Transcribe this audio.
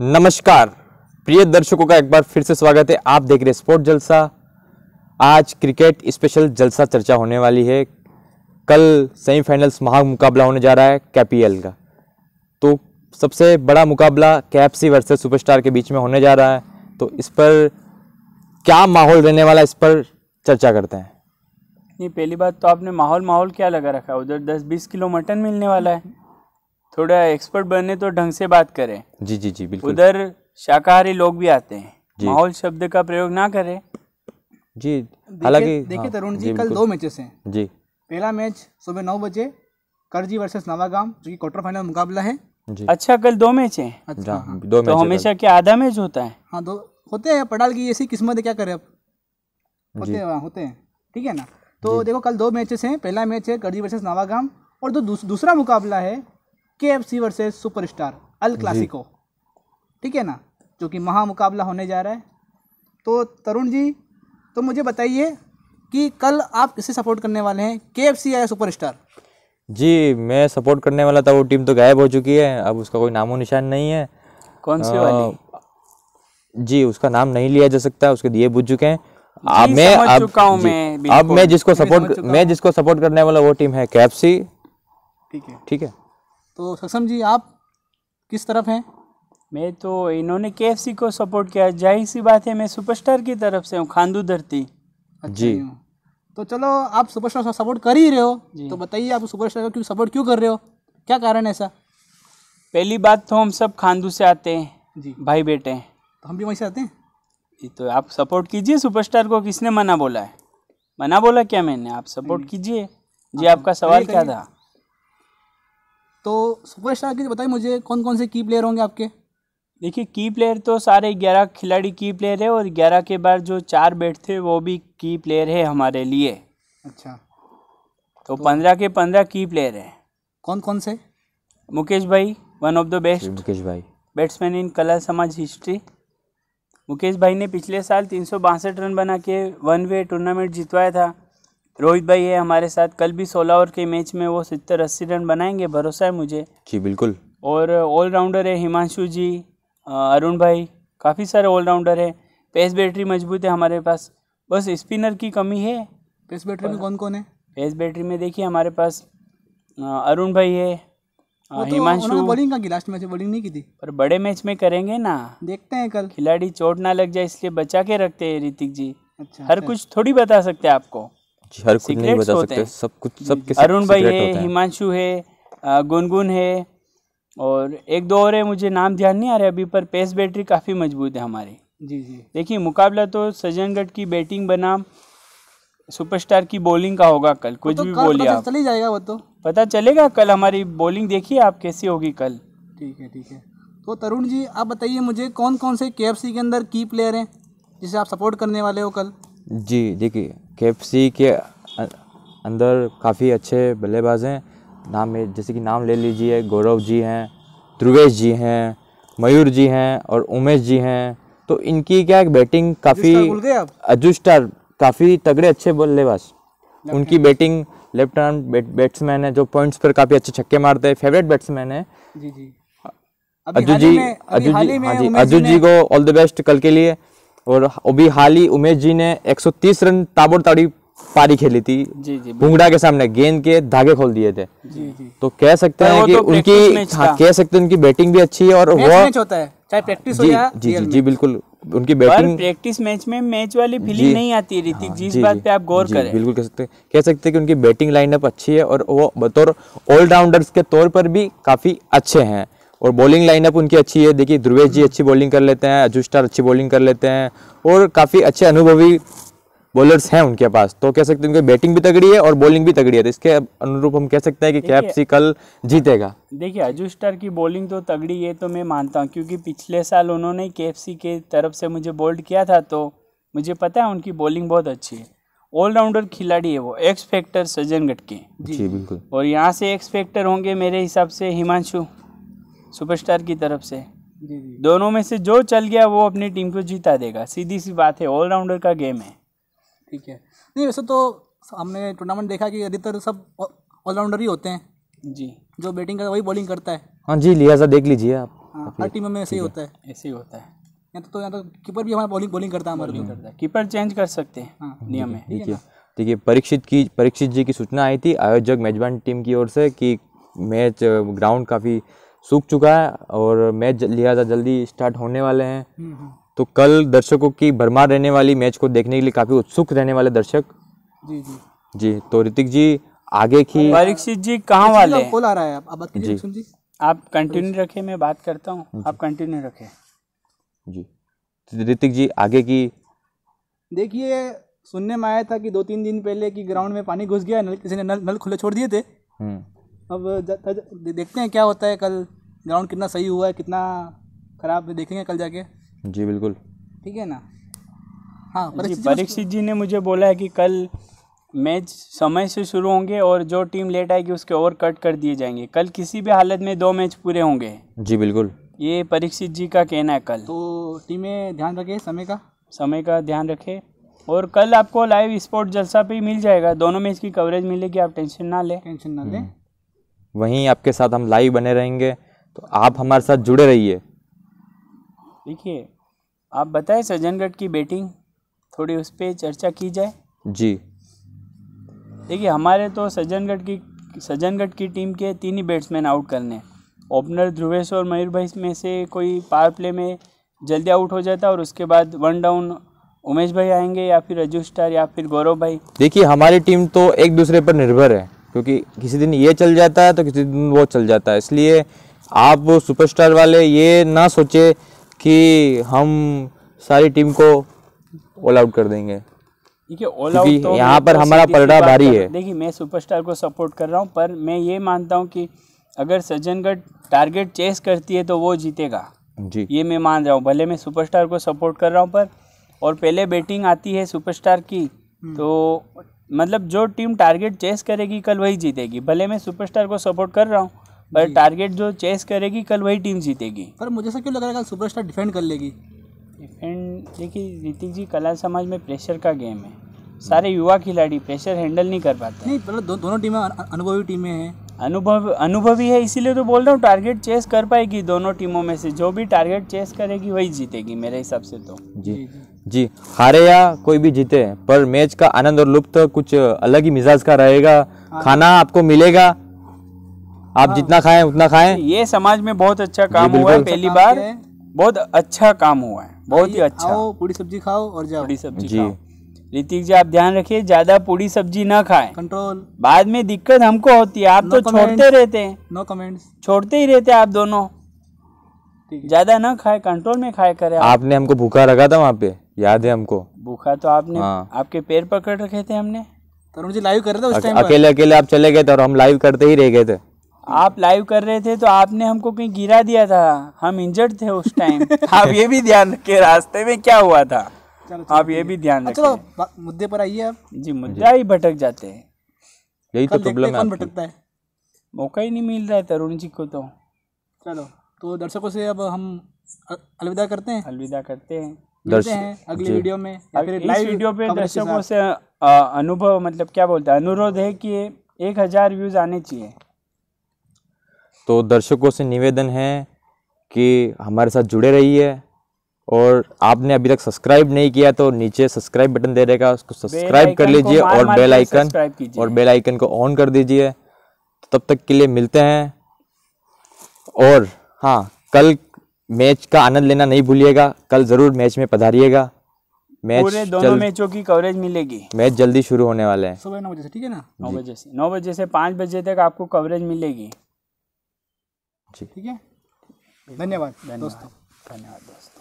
नमस्कार प्रिय दर्शकों का एक बार फिर से स्वागत है आप देख रहे स्पोर्ट जलसा आज क्रिकेट स्पेशल जलसा चर्चा होने वाली है कल सेमीफाइनल्स महा मुकाबला होने जा रहा है कैपीएल का तो सबसे बड़ा मुकाबला कैप्सी वर्सेस सुपरस्टार के बीच में होने जा रहा है तो इस पर क्या माहौल रहने वाला इस पर चर्चा करते हैं नहीं पहली बात तो आपने माहौल माहौल क्या लगा रखा है उधर दस बीस किलो मटन मिलने वाला है थोड़ा एक्सपर्ट बने तो ढंग से बात करें जी जी जी बिल्कुल उधर शाकाहारी लोग भी आते हैं माहौल शब्द का प्रयोग ना करें जी हालांकि देखिए हाँ, तरुण जी जी कल दो मैचेस हैं जी पहला मैच सुबह नौ बजे करजी वर्सेस नवागाम जो कि क्वार्टर फाइनल मुकाबला है जी अच्छा कल दो मैच है अच्छा हाँ। दो मैच तो हमेशा क्या आधा मैच होता है हाँ दो होते हैं पटाल की ऐसी किस्मत है क्या करे अब होते हैं हाँ, होते हैं ठीक है ना तो देखो कल दो मैचेस हैं पहला मैच है करजी वर्सेस नवागाम और जो दूसरा मुकाबला है के F C versus super star El Clasico ठीक है ना जो कि महामुकाबला होने जा रहा है तो तरुण जी तो मुझे बताइए कि कल आप किसे सपोर्ट करने वाले हैं के एफ सी या सुपर स्टार जी मैं सपोर्ट करने वाला था वो टीम तो गायब हो चुकी है अब उसका कोई नामो निशान नहीं है कौन सी वाली जी उसका नाम नहीं लिया जा सकता उसके दिए बुझ चुके हैं अब मैं अब चुका हूं मैं अब मैं जिसको सपोर्ट मैं जिसको सपोर्ट करने वाला वो टीम है कैप्सी ठीक है ठीक है तो सक्षम जी आप किस तरफ हैं मैं तो इन्होंने के को सपोर्ट किया जाहिर सी बात है मैं सुपरस्टार की तरफ से हूँ खानदू धरती अच्छा जी तो चलो आप सुपरस्टार स्टार सपोर्ट कर ही रहे हो तो बताइए आप सुपरस्टार का क्यों सपोर्ट क्यों कर रहे हो क्या कारण है ऐसा पहली बात तो हम सब खानदू से आते हैं जी भाई बेटे हैं तो हम भी वहीं से आते हैं जी तो आप सपोर्ट कीजिए सुपरस्टार को किसने मना बोला है मना बोला क्या मैंने आप सपोर्ट कीजिए जी आपका सवाल क्या था तो सुपरस्टार की बताइए मुझे कौन कौन से की प्लेयर होंगे आपके देखिए की प्लेयर तो सारे ग्यारह खिलाड़ी की प्लेयर है और ग्यारह के बाद जो चार बैट थे वो भी की प्लेयर है हमारे लिए अच्छा तो, तो पंद्रह के पंद्रह की प्लेयर है कौन कौन से मुकेश भाई one of the best Mukesh भाई बैट्समैन इन कला समाज हिस्ट्री मुकेश भाई ने पिछले साल तीन रन बना के वन वे टूर्नामेंट जितवाया था रोहित भाई है हमारे साथ कल भी सोलह ओवर के मैच में वो सत्तर अस्सी रन बनाएंगे भरोसा है मुझे जी बिल्कुल और ऑलराउंडर है हिमांशु जी अरुण भाई काफ़ी सारे ऑलराउंडर है पेस बैटरी मजबूत है हमारे पास बस स्पिनर की कमी है पेस बैटरी में कौन कौन है पेस बैटरी में देखिए हमारे पास अरुण भाई है तो हिमांशु तो बॉलिंग का लास्ट मैच बॉलिंग नहीं की थी पर बड़े मैच में करेंगे ना देखते हैं कल खिलाड़ी चोट ना लग जाए इसलिए बचा के रखते हैं ऋतिक जी अच्छा हर अच्छा। कुछ थोड़ी बता सकते हैं आपको हर कुछ नहीं बता सकते सब कुछ के अरुण भाई है हिमांशु है गुनगुन है और एक दो और है मुझे नाम ध्यान नहीं आ रहा अभी पर पेस बैटरी काफ़ी मजबूत है हमारी जी जी देखिए मुकाबला तो सज्जनगढ़ की बैटिंग बनाम सुपरस्टार की बॉलिंग का होगा कल कुछ तो भी बोलिए आप चली जाएगा वो तो पता चलेगा कल हमारी बॉलिंग देखिए आप कैसी होगी कल ठीक है ठीक है तो तरुण जी आप बताइए मुझे कौन कौन से के के अंदर की प्लेयर हैं जिसे आप सपोर्ट करने वाले हो कल जी देखिए के के अं-, अंदर काफ़ी अच्छे बल्लेबाज हैं नाम जैसे कि नाम ले लीजिए गौरव जी हैं ध्रुवेश जी हैं मयूर जी हैं और उमेश जी हैं तो इनकी क्या बैटिंग काफ़ी अजुस्टर काफ़ी तगड़े अच्छे बल्लेबाज उनकी बैटिंग लेफ्ट आर्म बैट्समैन है जो पॉइंट्स पर काफ़ी अच्छे छक्के मारते हैं फेवरेट बैट्समैन है जी जी अजू जी अजू हाँ जी जी अजू जी को ऑल द बेस्ट कल के लिए और अभी हाल ही उमेश जी ने 130 रन ताबड़ताड़ी पारी खेली थी भुंगड़ा के सामने गेंद के धागे खोल दिए थे जी, जी। तो कह सकते हैं कि तो उनकी हाँ, कह सकते हैं उनकी बैटिंग भी अच्छी है और वो होता है चाहे प्रैक्टिस हो जी जी, जी बिल्कुल उनकी बैटिंग प्रैक्टिस मैच में मैच वाली फीलिंग नहीं आती ऋतिक हाँ, जिस बात पे आप गौर करें बिल्कुल कह सकते कह सकते हैं कि उनकी बैटिंग लाइनअप अच्छी है और वो बतौर ऑलराउंडर्स के तौर पर भी काफी अच्छे हैं और बॉलिंग लाइनअप उनकी अच्छी है देखिए ध्रुवेश जी अच्छी बॉलिंग कर लेते हैं अजुस्टार अच्छी बॉलिंग कर लेते हैं और काफ़ी अच्छे अनुभवी बॉलर्स हैं उनके पास तो कह सकते हैं उनकी बैटिंग भी तगड़ी है और बॉलिंग भी तगड़ी है तो इसके अनुरूप हम कह सकते हैं कि कैप्सी कल जीतेगा देखिए अजू स्टार की बॉलिंग तो तगड़ी है तो मैं मानता हूँ क्योंकि पिछले साल उन्होंने सी के तरफ से मुझे बोल्ड किया था तो मुझे पता है उनकी बॉलिंग बहुत अच्छी है ऑलराउंडर खिलाड़ी है वो एक्स फैक्टर सज्जन गटके जी, जी बिल्कुल और यहाँ से एक्स फैक्टर होंगे मेरे हिसाब से हिमांशु सुपरस्टार की तरफ से दोनों में से जो चल गया वो अपनी टीम को जीता देगा सीधी सी बात है ऑलराउंडर का गेम है ठीक है नहीं वैसे तो हमने टूर्नामेंट देखा कि अधिकतर सब ऑलराउंडर ही होते हैं जी जो बैटिंग करता है वही बॉलिंग करता है हाँ जी लिहाजा देख लीजिए आप हाँ, हर टीम में ऐसे ही होता है ऐसे ही होता है या तो यहाँ तो कीपर तो भी हमारा बॉलिंग बॉलिंग करता है हमारे कीपर चेंज कर सकते हैं हाँ। नियम में ठीक है ठीक है परीक्षित की परीक्षित जी की सूचना आई थी आयोजक मेजबान टीम की ओर से कि मैच ग्राउंड काफ़ी सूख चुका है और मैच लिहाजा जल्दी स्टार्ट होने वाले हैं हम्म, हम्म। तो कल दर्शकों की भरमार रहने वाली मैच को देखने के लिए काफ़ी उत्सुक रहने वाले दर्शक जी जी जी तो ऋतिक जी आगे की परीक्षित जी कहाँ वाले कॉल आ रहा है आप बात जी आप कंटिन्यू रखे मैं बात करता हूँ आप कंटिन्यू रखे जी ऋतिक जी आगे की देखिए सुनने में आया था कि दो तीन दिन पहले कि ग्राउंड में पानी घुस गया नल किसी ने नल नल खुले छोड़ दिए थे हम्म। अब देखते हैं क्या होता है कल ग्राउंड कितना सही हुआ है कितना ख़राब है देखेंगे कल जाके जी बिल्कुल ठीक है ना हाँ परीक्षित जी ने मुझे बोला है कि कल मैच समय से शुरू होंगे और जो टीम लेट आएगी उसके ओवर कट कर दिए जाएंगे कल किसी भी हालत में दो मैच पूरे होंगे जी बिल्कुल ये परीक्षित जी का कहना है कल तो टीमें ध्यान रखें समय का समय का ध्यान रखें और कल आपको लाइव स्पोर्ट जलसा पे ही मिल जाएगा दोनों मैच की कवरेज मिलेगी आप टेंशन ना लें टेंशन ना लें हम्म। वहीं आपके साथ हम लाइव बने रहेंगे तो आप हमारे साथ जुड़े रहिए देखिए आप बताएं सज्जनगढ़ की बेटिंग थोड़ी उस पर चर्चा की जाए जी देखिए हमारे तो सज्जनगढ़ की सज्जनगढ़ की टीम के तीन ही बैट्समैन आउट करने ओपनर ध्रुवेश और मयूर भाई में से कोई पावर प्ले में जल्दी आउट हो जाता और उसके बाद वन डाउन उमेश भाई आएंगे या फिर रजू स्टार या फिर गौरव भाई देखिए हमारी टीम तो एक दूसरे पर निर्भर है क्योंकि किसी दिन ये चल जाता है तो किसी दिन वो चल जाता है इसलिए आप सुपरस्टार वाले ये ना सोचे कि हम सारी टीम को ऑल आउट कर देंगे देखिए ऑल आउट तो यहाँ पर हमारा पलड़ा भारी है देखिए मैं सुपरस्टार को सपोर्ट कर रहा हूँ पर मैं ये मानता हूँ कि अगर सज्जनगढ़ टारगेट चेस करती है तो वो जीतेगा जी ये मैं मान रहा हूँ भले मैं सुपरस्टार को सपोर्ट कर रहा हूँ पर और पहले बैटिंग आती है सुपरस्टार की हम्म। तो मतलब जो टीम टारगेट चेस करेगी कल वही जीतेगी भले मैं सुपरस्टार को सपोर्ट कर रहा हूँ पर टारगेट जो चेस करेगी कल वही टीम जीतेगी पर मुझे ऐसा क्यों लग रहा है कल सुपरस्टार डिफेंड कर लेगी डिफेंड देखिए ऋतिक जी कला समाज में प्रेशर का गेम है सारे युवा खिलाड़ी प्रेशर हैंडल नहीं कर पाते नहीं मतलब दो, दोनों टीमें अनुभवी टीमें हैं अनुभव अनुभवी है इसीलिए तो बोल रहा हूँ टारगेट चेस कर पाएगी दोनों टीमों में से जो भी टारगेट चेस करेगी वही जीतेगी मेरे हिसाब से तो जी जी, हारे या कोई भी जीते पर मैच का आनंद और लुप्त कुछ अलग ही मिजाज का रहेगा हाँ। खाना आपको मिलेगा आप हाँ। जितना खाएं उतना खाएं ये समाज में बहुत अच्छा काम हुआ है पहली बार अच्छा बहुत अच्छा काम हुआ है बहुत ही अच्छा पूरी सब्जी खाओ और जाओ पूरी सब्जी जी ऋतिक जी आप ध्यान रखिए ज्यादा पूरी सब्जी ना खाएं कंट्रोल बाद में दिक्कत हमको होती है आप no तो comments. छोड़ते रहते हैं नो no कमेंट्स छोड़ते ही रहते हैं आप दोनों ज्यादा ना खाए कंट्रोल में खाए करे आप. आपने हमको भूखा रखा था वहाँ पे याद है हमको भूखा तो आपने हाँ। आपके पैर पकड़ रखे थे हमने तरुण जी लाइव कर रहे थे उस टाइम अकेले अकेले आप चले गए थे और हम लाइव करते ही रह गए थे आप लाइव कर रहे थे तो आपने हमको कहीं गिरा दिया था हम इंजर्ड थे उस टाइम आप ये भी ध्यान रखे रास्ते में क्या हुआ था आप ये भी ध्यान रखें मुद्दे पर आइए आप जी मुद्दा ही भटक जाते हैं यही तो प्रॉब्लम है भटकता है मौका ही नहीं मिल रहा है तरुण जी को तो चलो तो दर्शकों से अब हम अलविदा करते हैं अलविदा करते हैं मिलते हैं अगली वीडियो में लाइव वीडियो पे दर्शकों से अनुभव मतलब क्या बोलते है अनुरोध है कि एक हजार व्यूज आने चाहिए तो दर्शकों से निवेदन है कि हमारे साथ जुड़े रहिए और आपने अभी तक सब्सक्राइब नहीं किया तो नीचे सब्सक्राइब बटन दे रहेगा उसको सब्सक्राइब कर लीजिए और बेल आइकन और बेल आइकन को ऑन कर दीजिए तो तब तक के लिए मिलते हैं और हाँ कल मैच का आनंद लेना नहीं भूलिएगा कल ज़रूर मैच में पधारिएगा मैच पूरे दोनों जल... मैचों की कवरेज मिलेगी मैच जल्दी शुरू होने वाले हैं सुबह नौ बजे से ठीक है ना नौ बजे से नौ बजे से पाँच बजे तक आपको कवरेज मिलेगी ठीक है धन्यवाद दोस्तों धन्यवाद दोस्तों